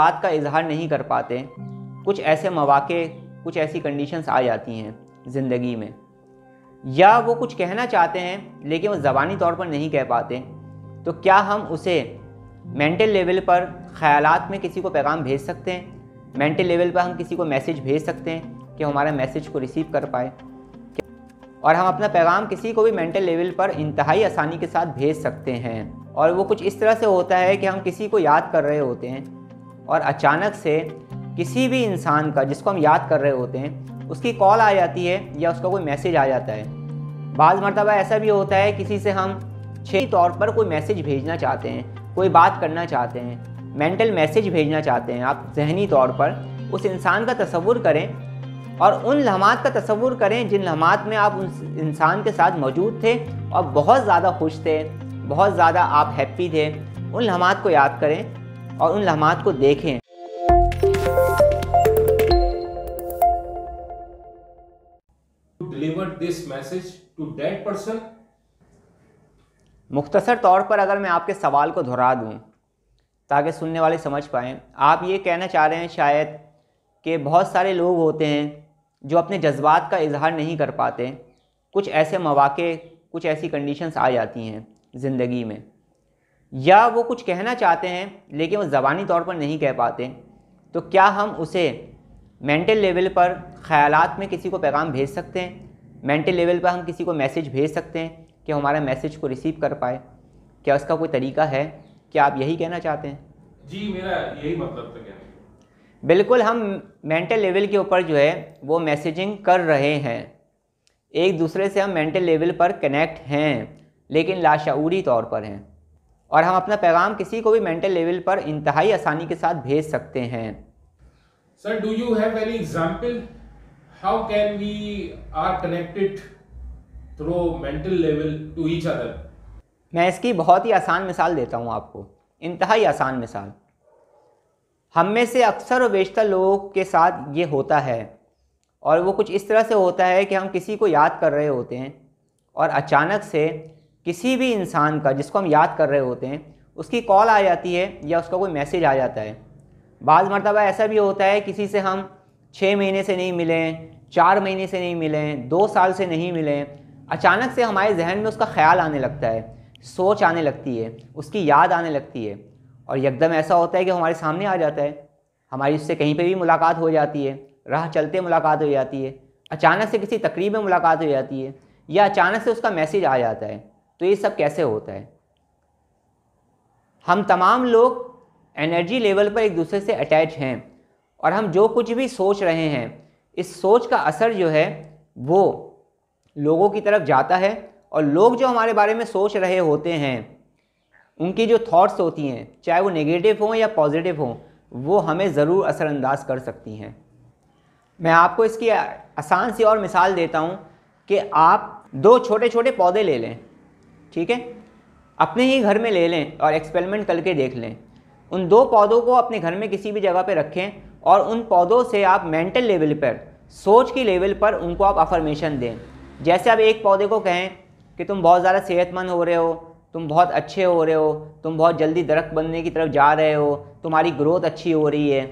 बात का इजहार नहीं कर पाते कुछ ऐसे मौाक़े कुछ ऐसी कंडीशंस आ जाती हैं ज़िंदगी में या वो कुछ कहना चाहते हैं लेकिन वो ज़बानी तौर पर नहीं कह पाते तो क्या हम उसे मेंटल लेवल पर ख़्यालात में किसी को पैगाम भेज सकते हैं मेंटल लेवल पर हम किसी को मैसेज भेज सकते हैं कि हमारा मैसेज को रिसीव कर पाए और हम अपना पैगाम किसी को भी मेंटल लेवल पर इंतहाई आसानी के साथ भेज सकते हैं और वो कुछ इस तरह से होता है कि हम किसी को याद कर रहे होते हैं और अचानक से किसी भी इंसान का जिसको हम याद कर रहे होते हैं उसकी कॉल आ जाती है या उसका कोई मैसेज आ जाता है बाज़ मरतबा ऐसा भी होता है किसी से हम छः तौर पर कोई मैसेज भेजना चाहते हैं कोई बात करना चाहते हैं मेंटल मैसेज भेजना चाहते हैं आप जहनी तौर पर उस इंसान का तस्वुर करें और उन लम्हात का तस्वुर करें जिन लम्हात में आप उस इंसान के साथ मौजूद थे और बहुत ज़्यादा खुश थे बहुत ज़्यादा आप हैप्पी थे उन लम्हात को याद करें और उन लम्हा को देखें मुख्तर मुख्तसर तौर पर अगर मैं आपके सवाल को दोहरा दूं ताकि सुनने वाले समझ पाएँ आप ये कहना चाह रहे हैं शायद कि बहुत सारे लोग होते हैं जो अपने जज्बात का इजहार नहीं कर पाते कुछ ऐसे मौाक़े कुछ ऐसी कंडीशंस आ जाती हैं ज़िंदगी में या वो कुछ कहना चाहते हैं लेकिन वो ज़बानी तौर पर नहीं कह पाते तो क्या हम उसे मेंटल लेवल पर ख्यालात में किसी को पैगाम भेज सकते हैं मेंटल लेवल पर हम किसी को मैसेज भेज सकते हैं कि हमारा मैसेज को रिसीव कर पाए क्या उसका कोई तरीका है क्या आप यही कहना चाहते हैं जी मेरा यही मतलब था तो कहने बिल्कुल हम मेंटल लेवल के ऊपर जो है वो मैसेजिंग कर रहे हैं एक दूसरे से हम मेंटल लेवल पर कनेक्ट हैं लेकिन लाशाऊरी तौर पर हैं और हम अपना पैगाम किसी को भी मेंटल लेवल पर इंतहाई आसानी के साथ भेज सकते हैं sir do you have any example how can we are connected through mental level to each other मैं इसकी बहुत ही आसान मिसाल देता हूँ आपको इंतहाई आसान मिसाल हम में से अक्सर और बेशतर लोगों के साथ ये होता है और वो कुछ इस तरह से होता है कि हम किसी को याद कर रहे होते हैं और अचानक से किसी भी इंसान का जिसको हम याद कर रहे होते हैं उसकी कॉल आ जाती है या उसका कोई मैसेज आ जाता है बाद मरतबा ऐसा भी होता है किसी से हम छः महीने से नहीं मिलें चार महीने से नहीं मिलें दो साल से नहीं मिलें अचानक से हमारे जहन में उसका ख्याल आने लगता है सोच आने लगती है उसकी याद आने लगती है और यकदम ऐसा होता है कि हमारे सामने आ जाता है हमारी उससे कहीं पर भी मुलाकात हो जाती है राह चलते मुलाकात हो जाती है अचानक से किसी तकरीब में मुलाकात हो जाती है या अचानक से उसका मैसेज आ जाता है तो ये सब कैसे होता है हम तमाम लोग एनर्जी लेवल पर एक दूसरे से अटैच हैं और हम जो कुछ भी सोच रहे हैं इस सोच का असर जो है वो लोगों की तरफ जाता है और लोग जो हमारे बारे में सोच रहे होते हैं उनकी जो थॉट्स होती हैं चाहे वो नेगेटिव हों या पॉजिटिव हों वो हमें ज़रूर असरअंदाज कर सकती हैं मैं आपको इसकी आसान सी और मिसाल देता हूँ कि आप दो छोटे छोटे पौधे ले लें ठीक है अपने ही घर में ले लें और एक्सपेरिमेंट करके देख लें उन दो पौधों को अपने घर में किसी भी जगह पर रखें और उन पौधों से आप मेंटल लेवल पर सोच की लेवल पर उनको आप अफर्मेशन दें जैसे आप एक पौधे को कहें कि तुम बहुत ज़्यादा सेहतमंद हो रहे हो तुम बहुत अच्छे हो रहे हो तुम बहुत जल्दी दरख्त बनने की तरफ जा रहे हो तुम्हारी ग्रोथ अच्छी हो रही है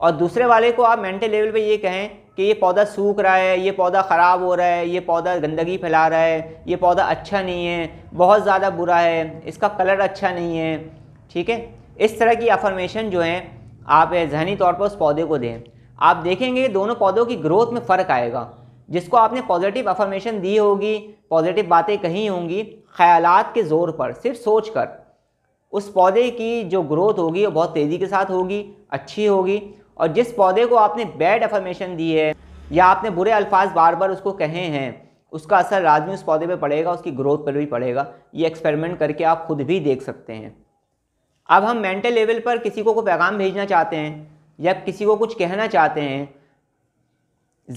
और दूसरे वाले को आप मेंटल लेवल पे ये कहें कि ये पौधा सूख रहा है ये पौधा ख़राब हो रहा है ये पौधा गंदगी फैला रहा है ये पौधा अच्छा नहीं है बहुत ज़्यादा बुरा है इसका कलर अच्छा नहीं है ठीक है इस तरह की अफर्मेशन जो है आप जहनी तौर पर उस पौधे को दें आप देखेंगे दोनों पौधों की ग्रोथ में फ़र्क आएगा जिसको आपने पॉजिटिव अफर्मेशन दी होगी पॉजिटिव बातें कही होंगी ख्याल के ज़ोर पर सिर्फ सोच कर उस पौधे की जो ग्रोथ होगी वो बहुत तेज़ी के साथ होगी अच्छी होगी और जिस पौधे को आपने बैड अफर्मेशन दी है या आपने बुरे अल्फाज बार बार उसको कहे हैं उसका असर राज में उस पौधे पर पड़ेगा उसकी ग्रोथ पर भी पड़ेगा ये एक्सपेरिमेंट करके आप खुद भी देख सकते हैं अब हम मेंटल लेवल पर किसी को कोई पैगाम भेजना चाहते हैं या किसी को कुछ कहना चाहते हैं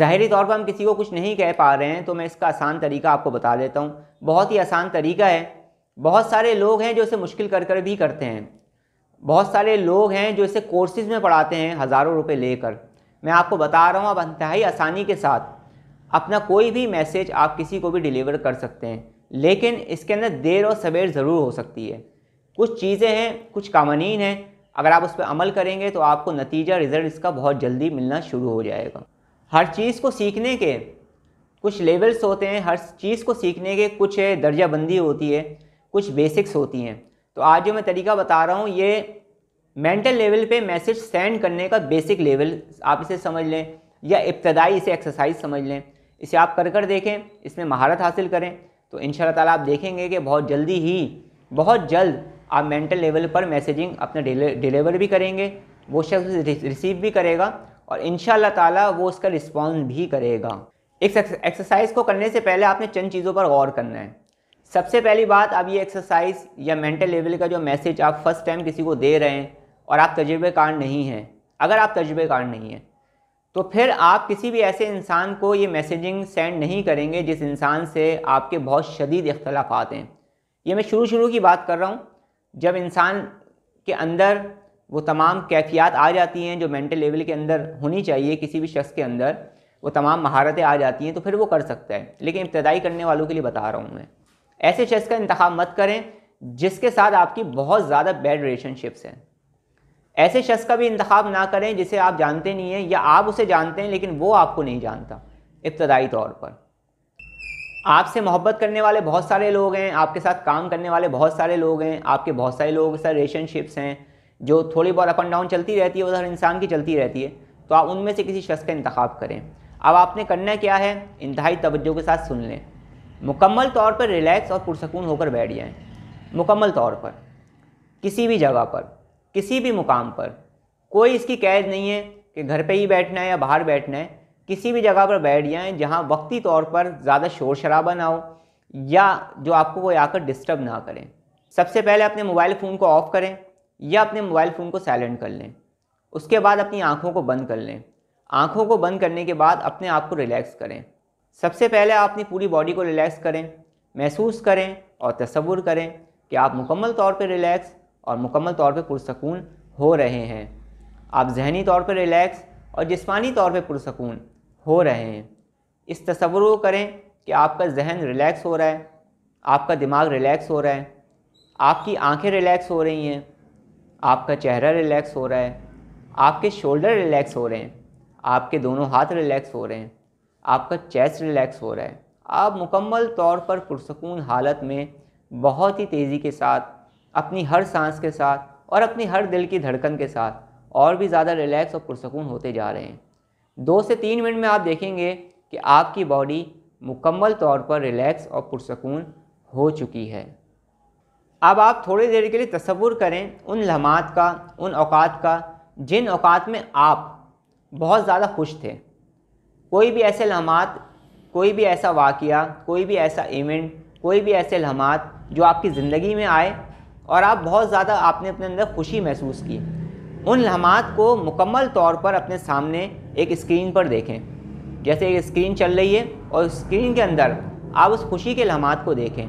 ज़ाहरी तौर पर हम किसी को कुछ नहीं कह पा रहे हैं तो मैं इसका आसान तरीका आपको बता देता हूँ बहुत ही आसान तरीका है बहुत सारे लोग हैं जो इसे मुश्किल कर कर भी करते हैं बहुत सारे लोग हैं जो इसे कोर्सेज में पढ़ाते हैं हज़ारों रुपए लेकर मैं आपको बता रहा हूँ आप इंतहाई आसानी के साथ अपना कोई भी मैसेज आप किसी को भी डिलीवर कर सकते हैं लेकिन इसके अंदर देर और सवेर ज़रूर हो सकती है कुछ चीज़ें हैं कुछ कवानीन हैं अगर आप उस पर अमल करेंगे तो आपको नतीजा रिज़ल्ट इसका बहुत जल्दी मिलना शुरू हो जाएगा हर चीज़ को सीखने के कुछ लेवल्स होते हैं हर चीज़ को सीखने के कुछ दर्जाबंदी होती है कुछ बेसिक्स होती हैं तो आज जो मैं तरीका बता रहा हूँ ये मेंटल लेवल पे मैसेज सेंड करने का बेसिक लेवल आप इसे समझ लें या इब्तदाई इसे एक्सरसाइज समझ लें इसे आप कर कर देखें इसमें महारत हासिल करें तो इन ताला आप देखेंगे कि बहुत जल्दी ही बहुत जल्द आप मेंटल लेवल पर मैसेजिंग अपने डिलीवर भी करेंगे वो शख्स रिसीव भी करेगा और इन ताला वो उसका रिस्पॉन्स भी करेगा इस एक्सरसाइज को करने से पहले आपने चंद चीज़ों पर गौर करना है सबसे पहली बात आप ये एक्सरसाइज या मेंटल लेवल का जो मैसेज आप फर्स्ट टाइम किसी को दे रहे हैं और आप तजुर्बेकार नहीं हैं अगर आप तजुर्बेकार नहीं हैं तो फिर आप किसी भी ऐसे इंसान को ये मैसेजिंग सेंड नहीं करेंगे जिस इंसान से आपके बहुत शदीद अख्तलाफ हैं ये मैं शुरू शुरू की बात कर रहा हूँ जब इंसान के अंदर वो तमाम कैफियात आ जाती हैं जो मेंटल लेवल के अंदर होनी चाहिए किसी भी शख्स के अंदर वो तमाम महारतें आ जाती हैं तो फिर वो कर सकता है लेकिन इब्तदाई करने वालों के लिए बता रहा हूँ मैं ऐसे शख्स का इंतखा मत करें जिसके साथ आपकी बहुत ज़्यादा बैड रिलेशनशिप्स हैं ऐसे शख्स का भी इंतखा ना करें जिसे आप जानते नहीं हैं या आप उसे जानते हैं लेकिन वो आपको नहीं जानता इब्तदाई तौर पर आपसे मोहब्बत करने वाले बहुत सारे लोग हैं आपके साथ काम करने वाले बहुत सारे लोग हैं आपके बहुत सारे लोगों के साथ रिलेशनशिप्स हैं जो थोड़ी बहुत अप एंड डाउन चलती रहती है वो हर इंसान की चलती रहती है तो आप उनमें से किसी शख्स का इंतखा करें अब आपने करना क्या है इंतहाई तवज्जो के साथ सुन लें मुकम्मल तौर पर रिलैक्स और पुरसकून होकर बैठ जाएं मुकम्मल तौर पर किसी भी जगह पर किसी भी मुकाम पर कोई इसकी कैद नहीं है कि घर पे ही बैठना है या बाहर बैठना है किसी भी जगह पर बैठ जाएं जहाँ वक्ती तौर पर ज़्यादा शोर शराबा ना हो या जो आपको कोई आकर डिस्टर्ब ना करें सबसे पहले अपने मोबाइल फ़ोन को ऑफ़ करें या अपने मोबाइल फ़ोन को साइलेंट कर लें उसके बाद अपनी आँखों को बंद कर लें आँखों को बंद करने के बाद अपने आप को रिलैक्स करें सबसे पहले आप अपनी पूरी बॉडी को रिलैक्स करें महसूस करें और तस्वुर करें कि आप मुकम्मल तौर पर रिलैक्स और मुकम्मल तौर पर पुरसकून हो रहे हैं आप जहनी तौर पर रिलैक्स और जिसमानी तौर पर पुरसकून हो रहे हैं इस तस्वुर को करें कि आपका जहन रिलैक्स हो रहा है आपका दिमाग रिलैक्स हो रहा है आपकी आंखें रिलैक्स हो रही हैं आपका चेहरा रिलैक्स हो रहा है आपके शोल्डर रिलैक्स हो रहे हैं आपके दोनों हाथ रिलैक्स हो रहे हैं आपका चेस्ट रिलैक्स हो रहा है आप मुकम्मल तौर पर पुरसकून हालत में बहुत ही तेज़ी के साथ अपनी हर सांस के साथ और अपनी हर दिल की धड़कन के साथ और भी ज़्यादा रिलैक्स और पुरसकून होते जा रहे हैं दो से तीन मिनट में आप देखेंगे कि आपकी बॉडी मुकम्मल तौर पर रिलैक्स और पुरसकून हो चुकी है अब आप थोड़ी देर के लिए तस्वुर करें उन लम्हात का उन अवात का जिन अवात में आप बहुत ज़्यादा खुश थे कोई भी ऐसे लम्हात कोई भी ऐसा वाक़ कोई भी ऐसा इवेंट कोई भी ऐसे लम्हात जो आपकी ज़िंदगी में आए और आप बहुत ज़्यादा आपने अपने अंदर खुशी महसूस की उन लम्हात को मुकम्मल तौर पर अपने सामने एक स्क्रीन पर देखें जैसे एक स्क्रीन चल रही है और स्क्रीन के अंदर आप उस खुशी के लम्हात को देखें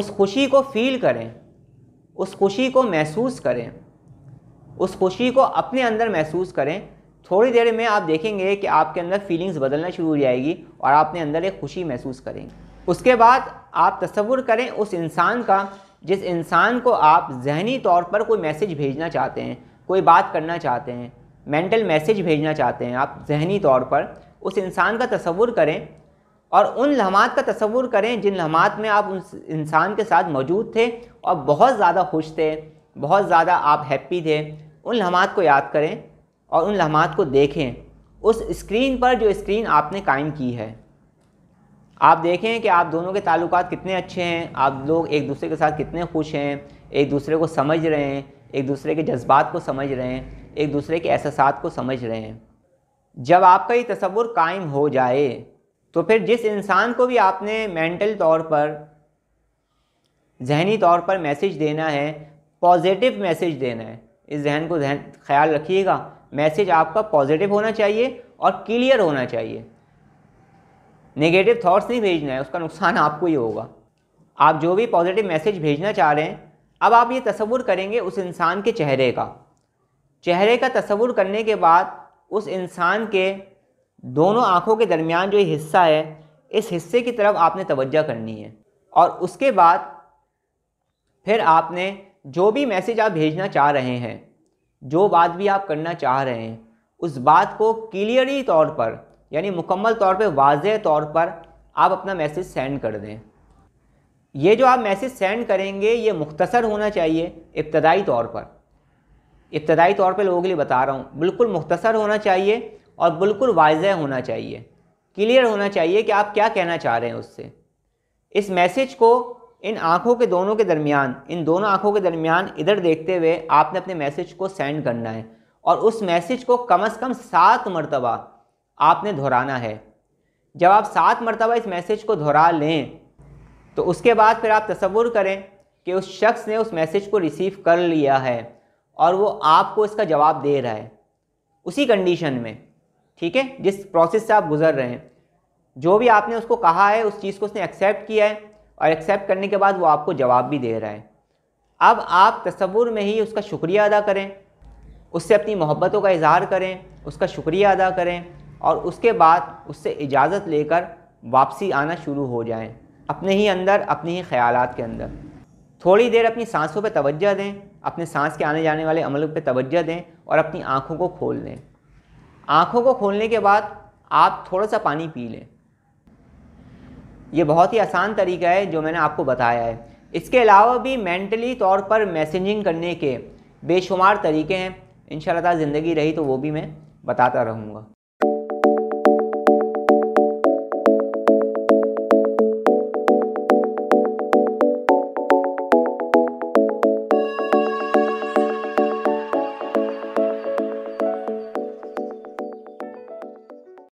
उस खुशी को फील करें उस खुशी को महसूस करें उस खुशी को अपने अंदर महसूस करें थोड़ी देर में आप देखेंगे कि आपके अंदर फीलिंग्स बदलना शुरू हो जाएगी और आपने अंदर एक खुशी महसूस करेंगे उसके बाद आप तस्वुर करें उस इंसान का जिस इंसान को आप जहनी तौर पर कोई मैसेज भेजना चाहते हैं कोई बात करना चाहते हैं मेंटल मैसेज भेजना चाहते हैं आप जहनी तौर पर उस इंसान का तस्वुर करें और उन लम्हात का तस्वुर करें जिन लम्हात में आप उस इंसान के साथ मौजूद थे और बहुत ज़्यादा खुश थे बहुत ज़्यादा आप हैप्पी थे उन लम्हात को याद करें और उन लम्हा को देखें उस स्क्रीन पर जो स्क्रीन आपने कायम की है आप देखें कि आप दोनों के ताल्लुक कितने अच्छे हैं आप लोग एक दूसरे के साथ कितने खुश हैं एक दूसरे को समझ रहे हैं एक दूसरे के जज्बात को समझ रहे हैं एक दूसरे के एहसास को समझ रहे हैं जब आपका ये तस्वुर कायम हो जाए तो फिर जिस इंसान को भी आपने मेंटल तौर पर जहनी तौर पर मैसेज देना है पॉजिटिव मैसेज देना है इस जहन को जहन ख्याल रखिएगा मैसेज आपका पॉजिटिव होना चाहिए और क्लियर होना चाहिए नेगेटिव थॉट्स नहीं भेजना है उसका नुकसान आपको ही होगा आप जो भी पॉजिटिव मैसेज भेजना चाह रहे हैं अब आप ये तस्वुर करेंगे उस इंसान के चेहरे का चेहरे का तस्वुर करने के बाद उस इंसान के दोनों आँखों के दरमियान जो हिस्सा है इस हिस्से की तरफ आपने तवज्जा करनी है और उसके बाद फिर आपने जो भी मैसेज आप भेजना चाह रहे हैं जो बात भी आप करना चाह रहे हैं उस बात को क्लियरली तौर पर यानी मुकम्मल तौर पर वाज तौर पर आप अपना मैसेज सेंड कर दें ये जो आप मैसेज सेंड करेंगे ये मुख्तसर होना चाहिए इब्तदाई तौर पर इब्तदाई तौर पे लोगों के लिए बता रहा हूँ बिल्कुल मुख्तसर होना चाहिए और बिल्कुल वाज होना चाहिए क्लियर होना चाहिए कि आप क्या कहना चाह रहे हैं उससे इस मैसेज को इन आँखों के दोनों के दरमियान इन दोनों आँखों के दरमियान इधर देखते हुए आपने अपने मैसेज को सेंड करना है और उस मैसेज को कम अज़ कम सात मरतबा आपने दोहराना है जब आप सात मरतबा इस मैसेज को दोहरा लें तो उसके बाद फिर आप तस्वुर करें कि उस शख्स ने उस मैसेज को रिसीव कर लिया है और वो आपको इसका जवाब दे रहा है उसी कंडीशन में ठीक है जिस प्रोसेस से आप गुजर रहे हैं जो भी आपने उसको कहा है उस चीज़ को उसने एक्सेप्ट किया है और एक्सेप्ट करने के बाद वो आपको जवाब भी दे रहा है अब आप तस्वुर में ही उसका शुक्रिया अदा करें उससे अपनी मोहब्बतों का इजहार करें उसका शुक्रिया अदा करें और उसके बाद उससे इजाज़त लेकर वापसी आना शुरू हो जाएं अपने ही अंदर अपने ही ख्याल के अंदर थोड़ी देर अपनी सांसों पर तोज्जह दें अपने सांस के आने जाने वाले अमल पर तोज्जह दें और अपनी आँखों को खोल दें आँखों को खोलने के बाद आप थोड़ा सा पानी पी लें ये बहुत ही आसान तरीका है जो मैंने आपको बताया है इसके अलावा भी मैंटली तौर पर मैसेजिंग करने के बेशुमार तरीके हैं इन ज़िंदगी रही तो वो भी मैं बताता रहूँगा